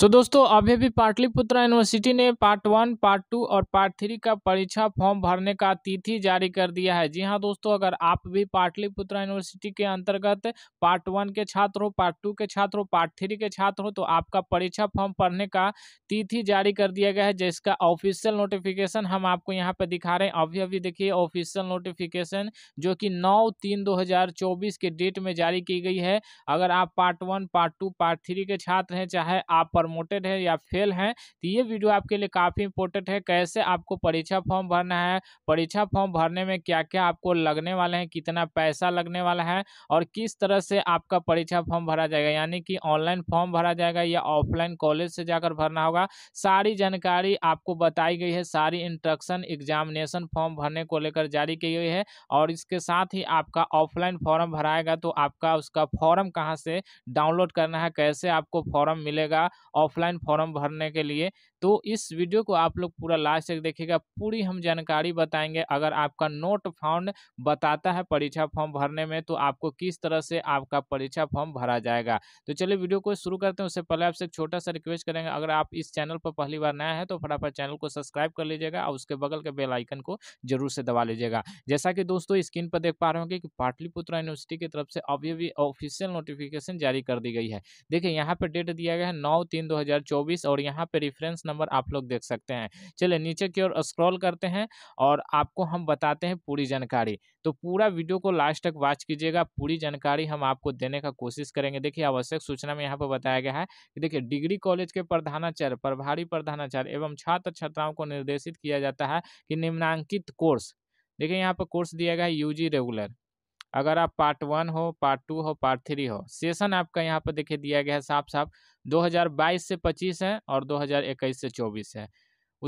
सो so, दोस्तों अभी भी पाटलिपुत्र यूनिवर्सिटी ने पार्ट वन पार्ट टू और पार्ट थ्री का परीक्षा फॉर्म भरने का तिथि जारी कर दिया है जी हाँ दोस्तों अगर आप भी पाटलिपुत्र यूनिवर्सिटी के अंतर्गत पार्ट वन के छात्र हो पार्ट टू के छात्र हो पार्ट थ्री के छात्र हो तो आपका परीक्षा फॉर्म भरने का तिथि जारी कर दिया गया है जिसका ऑफिशियल नोटिफिकेशन हम आपको यहाँ पर दिखा रहे हैं अभी अभी देखिए ऑफिशियल नोटिफिकेशन जो कि नौ तीन दो के डेट में जारी की गई है अगर आप part one part two part three के छात्र हैं चाहे आप प्रमोटेड है या फेल हैं तो ये वीडियो आपके लिए काफ़ी इंपॉर्टेंट है कैसे आपको परीक्षा फॉर्म भरना है परीक्षा फॉर्म भरने में क्या क्या आपको लगने वाले हैं कितना पैसा लगने वाला है और किस तरह से आपका परीक्षा फॉर्म भरा जाएगा यानी कि ऑनलाइन फॉर्म भरा जाएगा या ऑफलाइन कॉलेज से जाकर भरना होगा सारी जानकारी आपको बताई गई है सारी इंस्ट्रक्शन एग्जामिनेशन फॉर्म भरने को लेकर जारी की गई है और इसके साथ ही आपका ऑफलाइन फॉर्म भराएगा तो आपका उसका फॉर्म कहाँ से डाउनलोड करना है कैसे आपको फॉर्म मिलेगा ऑफलाइन फॉर्म भरने के लिए तो इस वीडियो को आप लोग पूरा लास्ट तक देखिएगा पूरी हम जानकारी बताएंगे अगर आपका नोट फाउंड बताता है परीक्षा फॉर्म भरने में तो आपको किस तरह से आपका परीक्षा फॉर्म भरा जाएगा तो चलिए वीडियो को शुरू करते हैं उससे पहले आपसे एक छोटा सा रिक्वेस्ट करेंगे अगर आप इस चैनल पर पहली बार नया है तो फटाफट चैनल को सब्सक्राइब कर लीजिएगा और उसके बगल के बेलाइकन को जरूर से दबा लीजिएगा जैसा कि दोस्तों स्क्रीन पर देख पा रहे होंगे कि पाटलिपुत्र यूनिवर्सिटी की तरफ से अभी अभी ऑफिशियल नोटिफिकेशन जारी कर दी गई है देखिए यहाँ पर डेट दिया गया है नौ तीन दो और यहाँ पर रिफरेंस नंबर आप लोग देख सकते हैं चलिए नीचे की ओर स्क्रॉल करते हैं और आपको हम बताते हैं पूरी जानकारी तो पूरा वीडियो को लास्ट तक वॉच कीजिएगा पूरी जानकारी हम आपको देने का कोशिश करेंगे देखिए आवश्यक सूचना में यहाँ पर बताया गया है कि देखिए डिग्री कॉलेज के प्रधानाचार्य प्रभारी प्रधानाचार्य एवं छात्र छात्राओं को निर्देशित किया जाता है कि निम्नांकित कोर्स देखिए यहाँ पर कोर्स दिया गया है यूजी रेगुलर अगर आप पार्ट वन हो पार्ट टू हो पार्ट थ्री हो सेशन आपका यहाँ पर देखिए दिया गया है साफ साफ 2022 से 25 है और 2021 से 24 है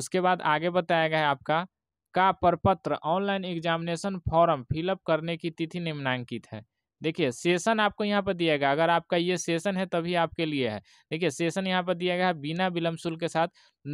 उसके बाद आगे बताया गया है आपका का प्रपत्र ऑनलाइन एग्जामिनेशन फॉर्म फिलअप करने की तिथि निम्नांकित है देखिए सेशन आपको यहाँ पर दिया गया अगर आपका ये सेशन है तभी आपके लिए है देखिए सेशन यहाँ पर दिया गया है बिना विलम्ब शुल्क के साथ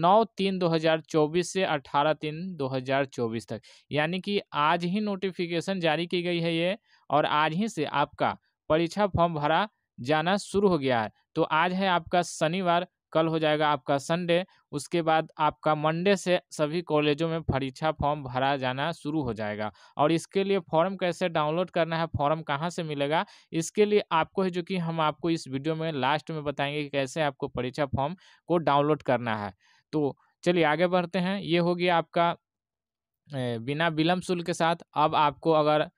9 तीन 2024 से 18 तीन 2024 तक यानी कि आज ही नोटिफिकेशन जारी की गई है ये और आज ही से आपका परीक्षा फॉर्म भरा जाना शुरू हो गया है तो आज है आपका शनिवार कल हो जाएगा आपका संडे उसके बाद आपका मंडे से सभी कॉलेजों में परीक्षा फॉर्म भरा जाना शुरू हो जाएगा और इसके लिए फॉर्म कैसे डाउनलोड करना है फॉर्म कहाँ से मिलेगा इसके लिए आपको है जो कि हम आपको इस वीडियो में लास्ट में बताएंगे कि कैसे आपको परीक्षा फॉर्म को डाउनलोड करना है तो चलिए आगे बढ़ते हैं ये हो गया आपका बिना विलम्ब शुल्क के साथ अब आपको अगर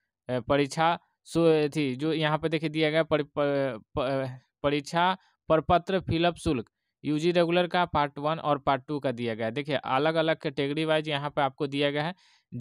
परीक्षा सो थी जो यहाँ पे देखिए दिया गया परीक्षा परपत्र फिलअप शुल्क यूजी रेगुलर का पार्ट वन और पार्ट टू का दिया गया है देखिए अलग अलग कैटेगरी वाइज यहाँ पे आपको दिया गया है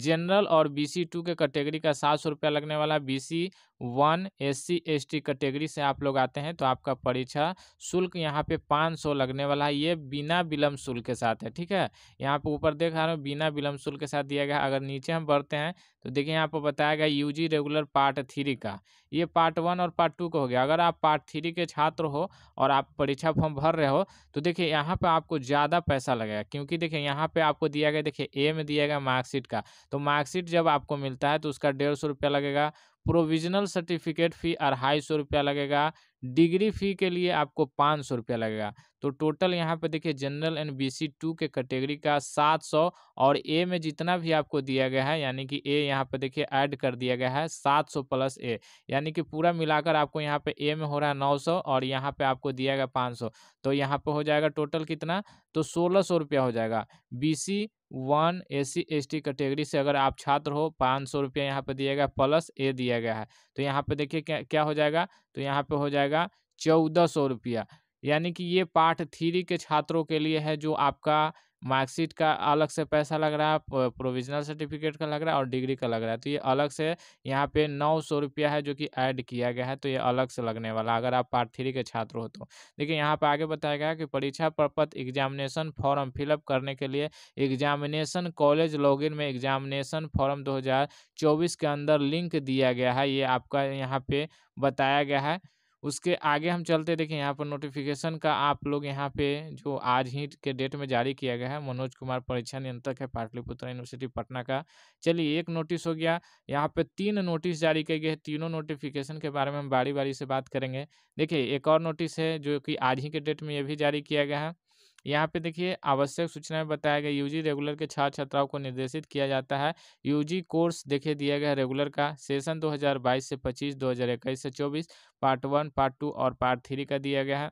जनरल और बीसी टू के कैटेगरी का सात सौ रुपया लगने वाला BC one S C S T category से आप लोग आते हैं तो आपका परीक्षा शुल्क यहाँ पे पाँच सौ लगने वाला है ये बिना विलम्ब शुल्क के साथ है ठीक है यहाँ पे ऊपर देख रहा हूँ बिना विलम्ब शुल्क के साथ दिया गया अगर नीचे हम बढ़ते हैं तो देखिए यहाँ पर बताया गया यूजी रेगुलर पार्ट थ्री का ये पार्ट वन और पार्ट टू का हो गया अगर आप पार्ट थ्री के छात्र हो और आप परीक्षा फॉर्म भर रहे हो तो देखिए यहाँ पर आपको ज़्यादा पैसा लगेगा क्योंकि देखिए यहाँ पर आपको दिया गया देखिए ए में दिया गया मार्कशीट का तो मार्कशीट जब आपको मिलता है तो उसका डेढ़ सौ रुपया लगेगा प्रोविजनल सर्टिफिकेट फ़ी अढ़ाई सौ रुपया लगेगा डिग्री फ़ी के लिए आपको पाँच सौ रुपया लगेगा तो टोटल यहाँ पे देखिए जनरल एंड बीसी टू के कैटेगरी का सात सौ और ए में जितना भी आपको दिया गया है यानी कि ए यहाँ पे देखिए ऐड कर दिया गया है सात सौ प्लस ए यानी कि पूरा मिलाकर आपको यहाँ पे ए में हो रहा है नौ सौ और यहाँ पे आपको दिया गया पाँच सौ तो यहाँ पे हो जाएगा टोटल कितना तो सोलह सौ रुपया हो जाएगा B C one A C S T category से अगर आप छात्र हो पाँच सौ रुपया यहाँ पर दिया गया प्लस ए दिया गया है तो यहाँ पे देखिए क्या क्या हो जाएगा तो यहाँ पे हो जाएगा चौदह सौ रुपया यानी कि ये पार्ट थ्री के छात्रों के लिए है जो आपका मार्कशीट का अलग से पैसा लग रहा है प्रोविजनल सर्टिफिकेट का लग रहा है और डिग्री का लग रहा है तो ये अलग से यहाँ पे नौ सौ रुपया है जो कि ऐड किया गया है तो ये अलग से लगने वाला अगर आप पार्ट थ्री के छात्र हो तो देखिए यहाँ पे आगे बताया गया कि परीक्षा प्रपत्र एग्जामिनेशन फॉर्म फिलअप करने के लिए एग्जामिनेशन कॉलेज लॉग में एग्जामिनेशन फॉर्म दो के अंदर लिंक दिया गया है ये आपका यहाँ पे बताया गया है उसके आगे हम चलते देखें यहाँ पर नोटिफिकेशन का आप लोग यहाँ पे जो आज ही के डेट में जारी किया गया है मनोज कुमार परीक्षा नियंत्रक है पाटलिपुत्र यूनिवर्सिटी पटना का चलिए एक नोटिस हो गया यहाँ पे तीन नोटिस जारी किए गए हैं तीनों नोटिफिकेशन के बारे में हम बारी बारी से बात करेंगे देखिए एक और नोटिस है जो कि आज ही के डेट में ये भी जारी किया गया है यहाँ पे देखिए आवश्यक सूचना में बताया गया यूजी रेगुलर के छात्र छात्राओं को निर्देशित किया जाता है यूजी कोर्स देखिए दिया गया रेगुलर का सेशन 2022 से 25 2021 से 24 पार्ट वन पार्ट टू और पार्ट थ्री का दिया गया है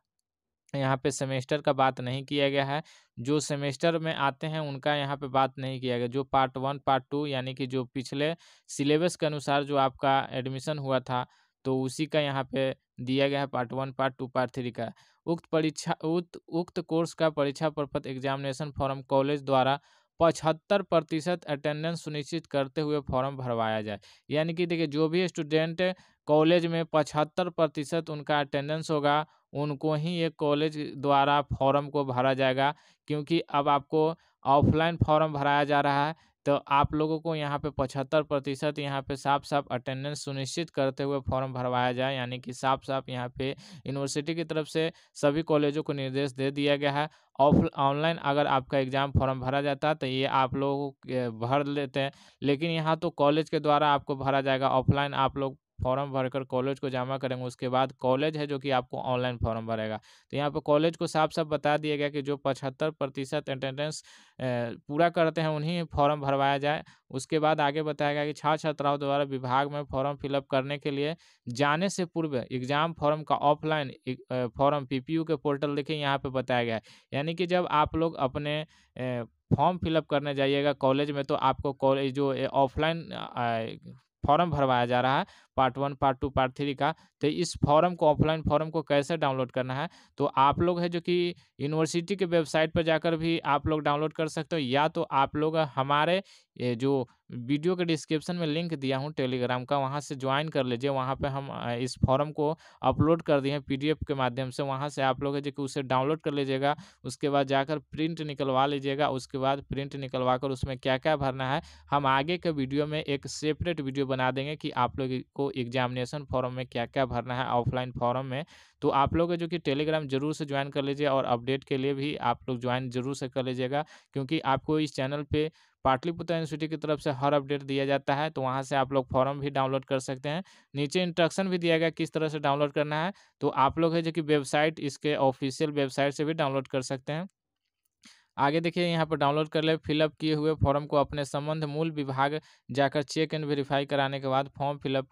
यहाँ पे सेमेस्टर का बात नहीं किया गया है जो सेमेस्टर में आते हैं उनका यहाँ पे बात नहीं किया गया जो पार्ट वन पार्ट टू यानी कि जो पिछले सिलेबस के अनुसार जो आपका एडमिशन हुआ था तो उसी का यहाँ पे दिया गया है part one part two part three का उक्त परीक्षा उक्त उक्त कोर्स का परीक्षा प्रपत्र एग्जामिनेशन फॉर्म कॉलेज द्वारा पचहत्तर प्रतिशत अटेंडेंस सुनिश्चित करते हुए फॉर्म भरवाया जाए यानी कि देखिए जो भी स्टूडेंट कॉलेज में पचहत्तर प्रतिशत उनका अटेंडेंस होगा उनको ही ये कॉलेज द्वारा फॉर्म को भरा जाएगा क्योंकि अब आपको ऑफलाइन फॉर्म भराया जा रहा है तो आप लोगों को यहाँ पे पचहत्तर प्रतिशत यहाँ पे साफ साफ अटेंडेंस सुनिश्चित करते हुए फॉर्म भरवाया जाए यानी कि साफ साफ यहाँ पे यूनिवर्सिटी की तरफ से सभी कॉलेजों को निर्देश दे दिया गया है ऑफ ऑनलाइन अगर आपका एग्ज़ाम फॉर्म भरा जाता तो ये आप लोग भर लेते हैं लेकिन यहाँ तो कॉलेज के द्वारा आपको भरा जाएगा ऑफलाइन आप लोग फॉर्म भरकर कॉलेज को जमा करेंगे उसके बाद कॉलेज है जो कि आपको ऑनलाइन फॉर्म भरेगा तो यहाँ पर कॉलेज को साफ साफ बता दिया गया कि जो पचहत्तर प्रतिशत अटेंडेंस पूरा करते हैं उन्हीं फॉर्म भरवाया जाए उसके बाद आगे बताया गया कि छात्र छात्राओं द्वारा विभाग में फॉर्म फिलअप करने के लिए जाने से पूर्व एग्जाम फॉर्म का ऑफलाइन फॉर्म पी के पोर्टल देखिए यहाँ पर बताया गया है यानी कि जब आप लोग अपने फॉर्म फिलअप करने जाइएगा कॉलेज में तो आपको कॉलेज जो ऑफलाइन फॉर्म भरवाया जा रहा है part one part two part three का तो इस फॉर्म को ऑफलाइन फॉर्म को कैसे डाउनलोड करना है तो आप लोग है जो कि यूनिवर्सिटी के वेबसाइट पर जाकर भी आप लोग डाउनलोड कर सकते हो या तो आप लोग हमारे जो वीडियो के डिस्क्रिप्शन में लिंक दिया हूँ टेलीग्राम का वहाँ से ज्वाइन कर लीजिए वहाँ पे हम इस फॉर्म को अपलोड कर दिए हैं पीडीएफ के माध्यम से वहाँ से आप लोग है जो कि उसे डाउनलोड कर लीजिएगा उसके बाद जाकर प्रिंट निकलवा लीजिएगा उसके बाद प्रिंट निकलवा कर उसमें क्या क्या भरना है हम आगे के वीडियो में एक सेपरेट वीडियो बना देंगे कि आप लोग को आपको एग्जामिनेशन फॉर्म में क्या क्या भरना है ऑफलाइन फॉर्म में तो आप लोग जो कि टेलीग्राम जरूर से ज्वाइन कर लीजिए और अपडेट के लिए भी आप लोग ज्वाइन जरूर से कर लीजिएगा क्योंकि आपको इस चैनल पर पाटलिपुत्र यूनिवर्सिटी की तरफ से हर अपडेट दिया जाता है तो वहाँ से आप लोग फॉर्म भी डाउनलोड कर सकते हैं नीचे इंस्ट्रक्शन भी दिया गया किस तरह से डाउनलोड करना है तो आप लोग है जो कि वेबसाइट इसके ऑफिशियल वेबसाइट से भी डाउनलोड कर सकते हैं आगे देखिए यहाँ पर डाउनलोड कर ले फिलअप किए हुए फॉर्म को अपने संबंध मूल विभाग जाकर चेक एंड वेरीफाई कराने के बाद फॉर्म फिलअप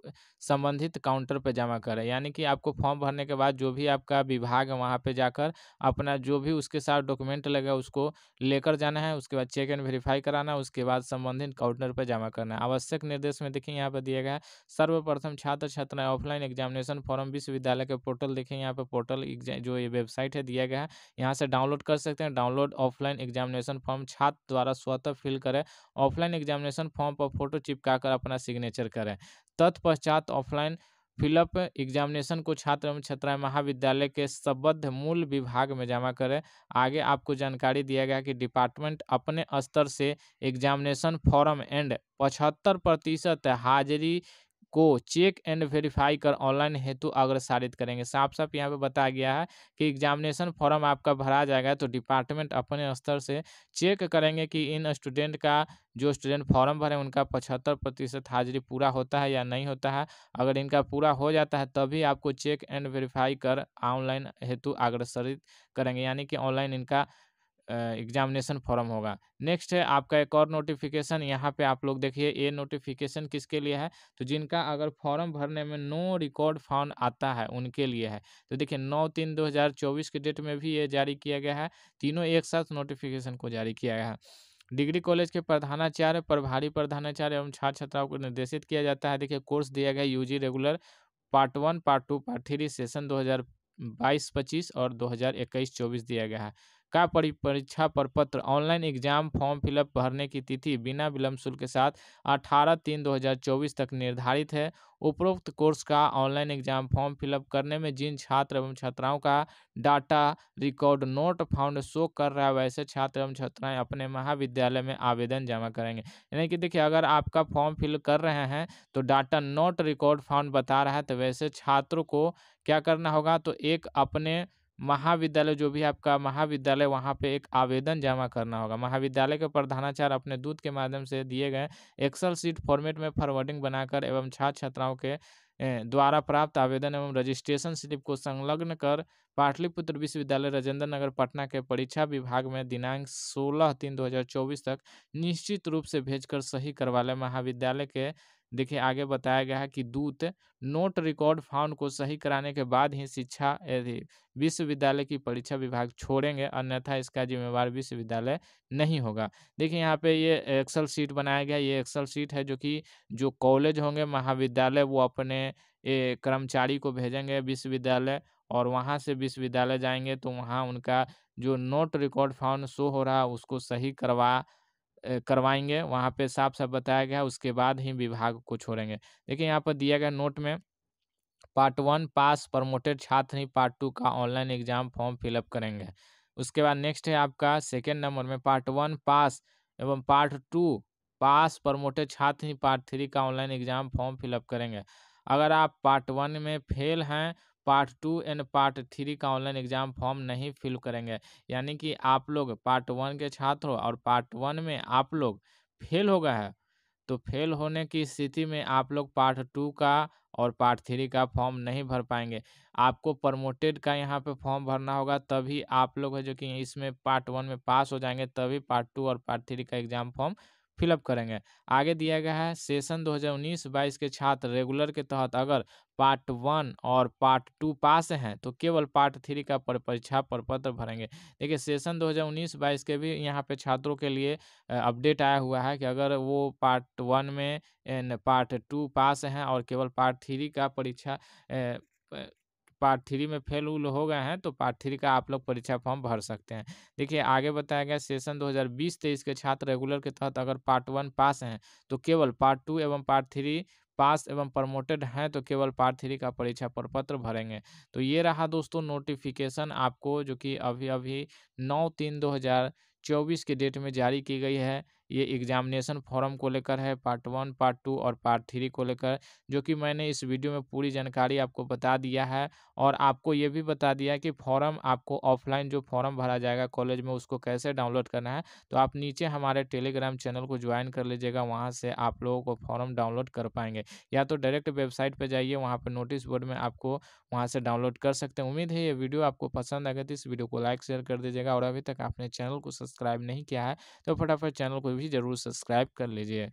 संबंधित काउंटर पर जमा करें यानी कि आपको फॉर्म भरने के बाद जो भी आपका विभाग है वहाँ पर जाकर अपना जो भी उसके साथ डॉक्यूमेंट लगेगा उसको लेकर जाना है उसके बाद चेक एंड वेरीफाई कराना उसके बाद संबंधित काउंटर पर जमा करना आवश्यक निर्देश में देखिए यहाँ पर दिया गया है सर्वप्रथम छात्र छात्राएं ऑफलाइन एग्जामिनेशन फॉर्म विश्वविद्यालय के पोर्टल देखिए यहाँ पर पोर्टल जो ये वेबसाइट है दिया गया है यहाँ से डाउनलोड कर सकते हैं download offline online examination form छात्र द्वारा स्वतः फिल करें ऑफलाइन एग्जामिनेशन फॉर्म पर फोटो चिपकाकर अपना सिग्नेचर करें तत्पश्चात ऑफलाइन फिलअप एग्जामिनेशन को छात्र एवं छात्राएं महाविद्यालय के सबद्ध मूल विभाग में जमा करें आगे आपको जानकारी दिया गया कि डिपार्टमेंट अपने स्तर से एग्जामिनेशन फॉरम एंड पचहत्तर प्रतिशत हाजिरी को चेक एंड वेरीफाई कर ऑनलाइन हेतु अग्रसारित करेंगे साफ साफ यहाँ पे बताया गया है कि एग्जामिनेशन फॉर्म आपका भरा जाएगा तो डिपार्टमेंट अपने स्तर से चेक करेंगे कि इन स्टूडेंट का जो स्टूडेंट फॉर्म भरे उनका पचहत्तर प्रतिशत हाजिरी पूरा होता है या नहीं होता है अगर इनका पूरा हो जाता है तभी आपको चेक एंड वेरीफाई कर ऑनलाइन हेतु अग्रसरित करेंगे यानी कि ऑनलाइन इनका एग्जामिनेशन फॉर्म होगा नेक्स्ट है आपका एक और नोटिफिकेशन यहाँ पे आप लोग देखिए ये नोटिफिकेशन किसके लिए है तो जिनका अगर फॉर्म भरने में नो रिकॉर्ड फाउंड आता है उनके लिए है तो देखिए नौ तीन दो हज़ार चौबीस के डेट में भी ये जारी किया गया है तीनों एक साथ नोटिफिकेशन को जारी किया गया है डिग्री कॉलेज के प्रधानाचार्य प्रभारी प्रधानाचार्य एवं छात्र छात्राओं को निर्देशित किया जाता है देखिए कोर्स दिया गया U regular part one part two part three session दो हज़ार बाईस पच्चीस और दो हज़ार इक्कीस चौबीस दिया गया है का परीक्षा पत्र ऑनलाइन एग्जाम फॉर्म फिलअप भरने की तिथि बिना विलंब शुल्क के साथ 18 तीन 2024 तक निर्धारित है उपरोक्त कोर्स का ऑनलाइन एग्जाम फॉर्म फिलअप करने में जिन छात्र एवं छात्राओं का data record not found show कर रहा है वैसे छात्र एवं छात्राएं अपने महाविद्यालय में आवेदन जमा करेंगे यानी कि देखिए अगर आपका फॉर्म फिल कर रहे हैं तो डाटा नोट रिकॉर्ड फाउंड बता रहा है तो वैसे छात्रों को क्या करना होगा तो एक अपने महाविद्यालय जो भी आपका महाविद्यालय वहाँ पे एक आवेदन जमा करना होगा महाविद्यालय के प्रधानाचार्य अपने दूत के माध्यम से दिए गए एक्सल सीट फॉर्मेट में फॉरवर्डिंग बनाकर एवं छात्र छात्राओं के द्वारा प्राप्त आवेदन एवं रजिस्ट्रेशन स्लिप को संलग्न कर पाटलिपुत्र विश्वविद्यालय राजेंद्र नगर पटना के परीक्षा विभाग में दिनांक 16 तीन 2024 तक निश्चित रूप से भेजकर सही करवा महाविद्यालय के देखिए आगे बताया गया है कि दूत नोट रिकॉर्ड फाउंड को सही कराने के बाद ही शिक्षा विश्वविद्यालय की परीक्षा विभाग छोड़ेंगे अन्यथा इसका जिम्मेवार विश्वविद्यालय नहीं होगा देखिए यहाँ पे ये एक्सल सीट बनाया गया ये एक्सल सीट है जो कि जो कॉलेज होंगे महाविद्यालय वो अपने कर्मचारी को भेजेंगे विश्वविद्यालय और वहाँ से विश्वविद्यालय जाएंगे तो वहाँ उनका जो नोट रिकॉर्ड फाउंड शो हो रहा उसको सही करवा करवाएंगे वहाँ पे साफ साफ बताया गया है उसके बाद ही विभाग को छोड़ेंगे देखिए यहाँ पर दिया गया नोट में पार्ट वन पास प्रमोटेड छात्र ही पार्ट टू का ऑनलाइन एग्जाम फॉर्म फिलअप करेंगे उसके बाद नेक्स्ट है आपका सेकेंड नंबर में पार्ट वन पास एवं पार्ट टू पास प्रमोटेड छात्र ही पार्ट थ्री का ऑनलाइन एग्जाम फॉर्म फिलअप करेंगे अगर आप पार्ट वन में फेल हैं part two and part three का ऑनलाइन एग्जाम फॉर्म नहीं फिल करेंगे यानी कि आप लोग पार्ट वन के छात्र हो और पार्ट वन में आप लोग फेल हो गए हैं तो फेल होने की स्थिति में आप लोग पार्ट टू का और पार्ट थ्री का फॉर्म नहीं भर पाएंगे आपको प्रमोटेड का यहाँ पे फॉर्म भरना होगा तभी आप लोग है जो कि इसमें पार्ट वन में पास हो जाएंगे तभी पार्ट टू और पार्ट थ्री का एग्जाम फॉर्म फिलअप करेंगे आगे दिया गया है सेशन 2019-22 के छात्र रेगुलर के तहत अगर पार्ट वन और पार्ट टू पास हैं तो केवल पार्ट थ्री का पर परीक्षा पत्र भरेंगे देखिए सेशन 2019-22 के भी यहाँ पे छात्रों के लिए अपडेट आया हुआ है कि अगर वो पार्ट वन में पार्ट टू पास हैं और केवल पार्ट थ्री का परीक्षा पार्ट थ्री में फेल उल हो गए हैं तो पार्ट थ्री का आप लोग परीक्षा फॉर्म भर सकते हैं देखिए आगे बताया गया सेशन 2020-23 के छात्र रेगुलर के तहत अगर पार्ट वन पास हैं तो केवल पार्ट टू एवं पार्ट थ्री पास एवं प्रमोटेड हैं तो केवल पार्ट थ्री का परीक्षा प्रपत्र भरेंगे तो ये रहा दोस्तों नोटिफिकेशन आपको जो कि अभी अभी नौ तीन दो हज़ार चौबीस के डेट में जारी की गई है ये एग्जामिनेशन फॉर्म को लेकर है पार्ट वन पार्ट टू और पार्ट थ्री को लेकर जो कि मैंने इस वीडियो में पूरी जानकारी आपको बता दिया है और आपको ये भी बता दिया कि फॉर्म आपको ऑफलाइन जो फॉर्म भरा जाएगा कॉलेज में उसको कैसे डाउनलोड करना है तो आप नीचे हमारे टेलीग्राम चैनल को ज्वाइन कर लीजिएगा वहाँ से आप लोगों को फॉर्म डाउनलोड कर पाएंगे या तो डायरेक्ट वेबसाइट पर जाइए वहाँ पर नोटिस बोर्ड में आपको वहाँ से डाउनलोड कर सकते हैं उम्मीद है ये वीडियो आपको पसंद आ गया तो इस वीडियो को लाइक शेयर कर दीजिएगा और अभी तक आपने चैनल को सब्सक्राइब नहीं किया है तो फटाफट चैनल को भी भी ज़रूर सब्सक्राइब कर लीजिए